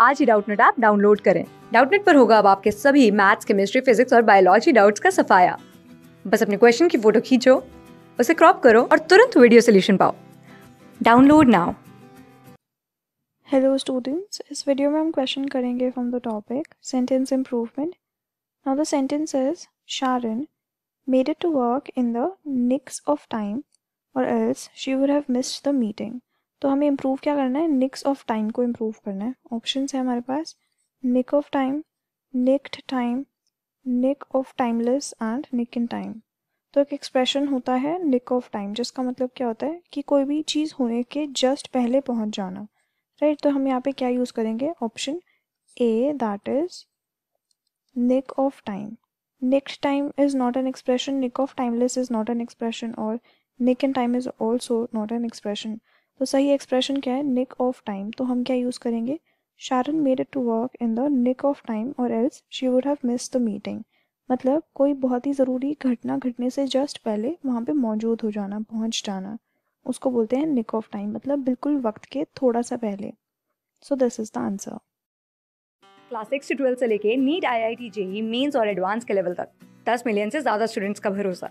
आज ही Doubtnut app download करें डाउटनेट पर होगा अब आपके सभी मैथ्स केमिस्ट्री फिजिक्स और बायोलॉजी डाउट्स का सफाया बस अपने क्वेश्चन की फोटो खींचो उसे क्रॉप करो और तुरंत वीडियो सोल्यूशन पाओ डाउनलोड नाउ हेलो स्टूडेंट्स इस वीडियो में हम क्वेश्चन करेंगे from the topic sentence improvement now the sentence is Sharon made it to work in the nicks of time or else she would have missed the meeting तो हमें improve क्या करना है nicks of time को improve करना है option है हमारे पास nick of time nicked time nick of timeless and Nick in time तो एक एक्सप्रेशन होता है निक ऑफ टाइम जिसका मतलब क्या होता है कि कोई भी चीज़ होने के जस्ट पहले पहुंच जाना राइट right? तो हम यहाँ पे क्या यूज़ करेंगे option A that is nick of time nicked time is not an expression nick of timeless is not an expression और nick in time is also not an expression तो सही expression क्या है निक ऑफ टाइम तो हम क्या use करेंगे Sharon made it to work in the nick of time or else she would have miss the meeting मतलब कोई बहुत ही ज़रूरी घटना घटने से जस्ट पहले वहाँ पे मौजूद हो जाना पहुँच जाना उसको बोलते हैं निक ऑफ टाइम मतलब बिल्कुल वक्त के थोड़ा सा पहले so this is the answer class six से ट्वेल्थ से लेके NEET I I T JEE mains और एडवांस के लेवल तक दस मिलियन से ज़्यादा स्टूडेंट्स का भरोसा